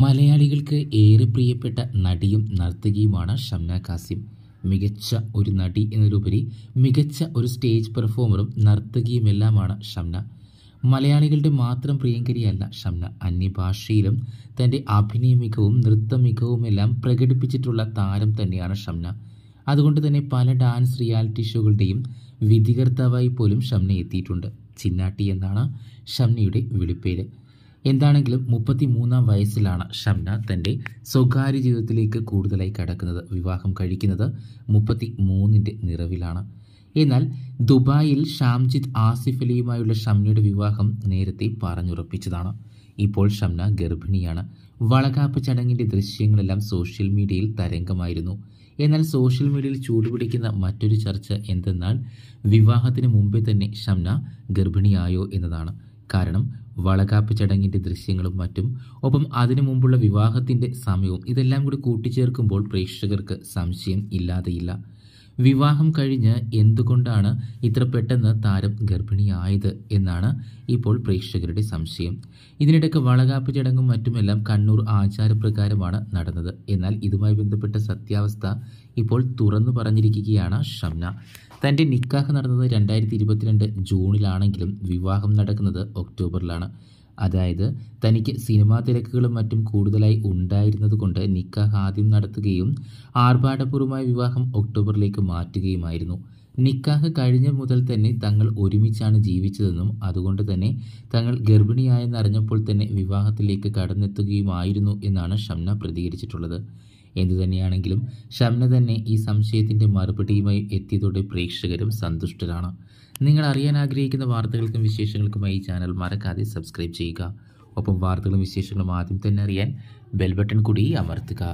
മലയാളികൾക്ക് ഏറെ പ്രിയപ്പെട്ട നടിയും നർത്തകിയുമാണ് ഷംന കാസിം മികച്ച ഒരു നടി എന്നതിലുപരി മികച്ച ഒരു സ്റ്റേജ് പെർഫോമറും നർത്തകിയുമെല്ലാമാണ് ഷംന മലയാളികളുടെ മാത്രം പ്രിയങ്കരിയല്ല ഷംന അന്യഭാഷയിലും തൻ്റെ അഭിനയ മികവും നൃത്ത മികവുമെല്ലാം പ്രകടിപ്പിച്ചിട്ടുള്ള താരം തന്നെയാണ് ഷംന അതുകൊണ്ട് തന്നെ പല ഡാൻസ് റിയാലിറ്റി ഷോകളുടെയും വിധികർത്താവായി പോലും ഷംന എത്തിയിട്ടുണ്ട് ചിന്നാട്ടി എന്നാണ് ഷംനയുടെ വിളിപ്പേര് എന്താണെങ്കിലും മുപ്പത്തി മൂന്നാം വയസ്സിലാണ് ഷംന തൻ്റെ സ്വകാര്യ ജീവിതത്തിലേക്ക് കൂടുതലായി കടക്കുന്നത് വിവാഹം കഴിക്കുന്നത് മുപ്പത്തി മൂന്നിൻ്റെ നിറവിലാണ് എന്നാൽ ദുബായിൽ ഷാംജിത് ആസിഫ് അലിയുമായുള്ള ഷംനയുടെ വിവാഹം നേരത്തെ പറഞ്ഞുറപ്പിച്ചതാണ് ഇപ്പോൾ ഷംന ഗർഭിണിയാണ് വളകാപ്പ് ചടങ്ങിൻ്റെ ദൃശ്യങ്ങളെല്ലാം സോഷ്യൽ മീഡിയയിൽ തരംഗമായിരുന്നു എന്നാൽ സോഷ്യൽ മീഡിയയിൽ ചൂടുപിടിക്കുന്ന മറ്റൊരു ചർച്ച എന്തെന്നാൽ വിവാഹത്തിന് മുമ്പേ തന്നെ ഷംന ഗർഭിണിയായോ എന്നതാണ് കാരണം വളകാപ്പ് ചടങ്ങിൻ്റെ ദൃശ്യങ്ങളും മറ്റും ഒപ്പം അതിനു മുമ്പുള്ള വിവാഹത്തിൻ്റെ സമയവും ഇതെല്ലാം കൂടി കൂട്ടിച്ചേർക്കുമ്പോൾ പ്രേക്ഷകർക്ക് സംശയം ഇല്ലാതെയില്ല വിവാഹം കഴിഞ്ഞ് എന്തുകൊണ്ടാണ് ഇത്ര പെട്ടെന്ന് താരം ഗർഭിണിയായത് എന്നാണ് ഇപ്പോൾ പ്രേക്ഷകരുടെ സംശയം ഇതിനിടയ്ക്ക് വളകാപ്പ് ചടങ്ങും മറ്റുമെല്ലാം കണ്ണൂർ ആചാരപ്രകാരമാണ് നടന്നത് എന്നാൽ ഇതുമായി ബന്ധപ്പെട്ട സത്യാവസ്ഥ ഇപ്പോൾ തുറന്നു പറഞ്ഞിരിക്കുകയാണ് ഷംന തൻ്റെ നിക്കാഹ് നടന്നത് രണ്ടായിരത്തി ഇരുപത്തിരണ്ട് ജൂണിലാണെങ്കിലും വിവാഹം നടക്കുന്നത് ഒക്ടോബറിലാണ് അതായത് തനിക്ക് സിനിമാ തിരക്കുകളും മറ്റും കൂടുതലായി ഉണ്ടായിരുന്നത് കൊണ്ട് നിക്കാഹ് ആദ്യം നടത്തുകയും ആർഭാടപൂർവമായ വിവാഹം ഒക്ടോബറിലേക്ക് മാറ്റുകയുമായിരുന്നു നിക്കാഹ് കഴിഞ്ഞ മുതൽ തന്നെ തങ്ങൾ ഒരുമിച്ചാണ് ജീവിച്ചതെന്നും അതുകൊണ്ട് തന്നെ തങ്ങൾ ഗർഭിണിയായെന്നറിഞ്ഞപ്പോൾ തന്നെ വിവാഹത്തിലേക്ക് കടന്നെത്തുകയുമായിരുന്നു എന്നാണ് ഷംന പ്രതികരിച്ചിട്ടുള്ളത് എന്തുതന്നെയാണെങ്കിലും ഷംന തന്നെ ഈ സംശയത്തിൻ്റെ മറുപടിയുമായി എത്തിയതോടെ പ്രേക്ഷകരും സന്തുഷ്ടരാണ് നിങ്ങൾ അറിയാൻ ആഗ്രഹിക്കുന്ന വാർത്തകൾക്കും വിശേഷങ്ങൾക്കുമായി ഈ ചാനൽ മറക്കാതെ സബ്സ്ക്രൈബ് ചെയ്യുക ഒപ്പം വാർത്തകളും വിശേഷങ്ങളും ആദ്യം തന്നെ അറിയാൻ ബെൽബട്ടൺ കൂടി അമർത്തുക